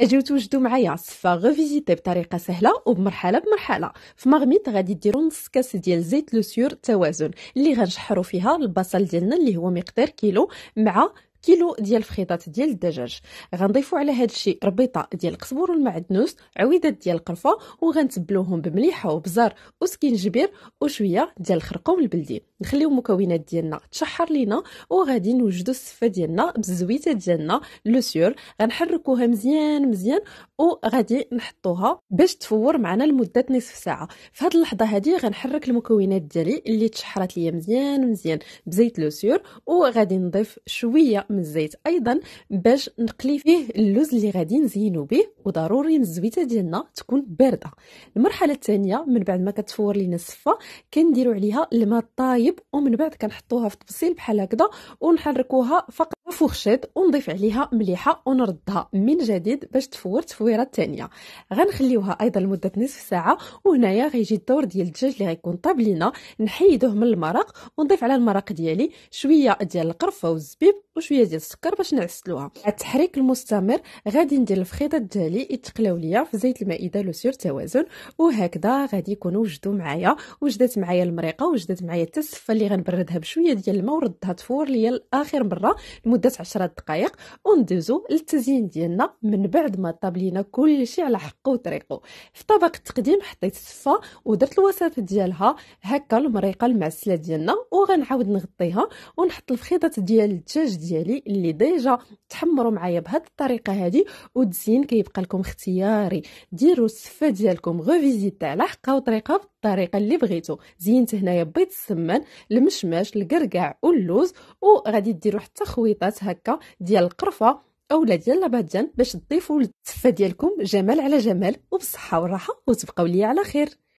اجيو توجدوا معايا صفه غوفيزيتي بطريقه سهله وبمرحله بمرحله في مغميط غادي ديروا نص كاس ديال زيت لوسيور توازن اللي غنشحروا فيها البصل ديالنا اللي هو مقدار كيلو مع كيلو ديال الفخيطات ديال الدجاج غنضيفوا على هذا الشيء ربيطه ديال القزبر والمعدنوس عويدات ديال القرفه وغنتبلوهم بمليحه وبزار وسكينجبير وشويه ديال الخرقوم البلدي نخليو المكونات ديالنا تشحر لينا وغادي نوجدوا السفه ديالنا بالزويته ديالنا لو سيور غنحركوها مزيان مزيان وغادي نحطوها باش تفور معنا لمده نصف ساعه في هذه اللحظه هذه غنحرك المكونات ديالي اللي تشحرات ليا مزيان مزيان بزيت لو سيور وغادي نضيف شويه من الزيت ايضا باش نقلي فيه اللوز اللي غادي نزينو به وضروري الزويته ديالنا تكون بارده المرحله الثانيه من بعد ما كتفور لينا الصفه كنديروا عليها الماء طايب ومن بعد كنحطوها في تفصيل بحال هكذا ونحركوها فقط وفوخشيط ونضيف عليها مليحه ونردها من جديد باش تفور تفويره الثانيه غنخليوها ايضا لمده نصف ساعه وهنايا غيجي الدور ديال الدجاج اللي غيكون طاب لينا نحيدوه من المرق ونضيف على المرق ديالي شويه ديال القرفه والزبيب وشويه ديال السكر باش نعسلوها التحريك المستمر غادي ندير الفخيطات ديالي يتقلاو ليا في زيت المائده لو سير توازن وهكذا غادي يكونوا وجدوا معايا وجدت معايا المريقه وجدت معايا التسفه اللي غنبردها بشويه ديال الماء وردها تفور ليا لاخر مره لمده 10 دقائق وندوزو للتزيين ديالنا من بعد ما طاب لينا كلشي على حقه وطريقه في طبق التقديم حطيت الصفه ودرت الوسط ديالها هكا المريقه المعسله ديالنا وغنعاود نغطيها ونحط الفخيطات ديال الدجاج ديالي اللي ديجا تحمروا معايا بهاد الطريقه هذه والتزيين كيبقى لكم اختياري ديروا السفه ديالكم غوفيزيتي على حقها وطريقها بالطريقه اللي بغيتو زينت هنايا بيض السمن المشماش القرقع واللوز وغادي ديروا حتى خويطات هكا ديال القرفه اولا ديال لابادجان باش تضيفوا للتفه ديالكم جمال على جمال وبالصحه والراحه وتبقاو ليا على خير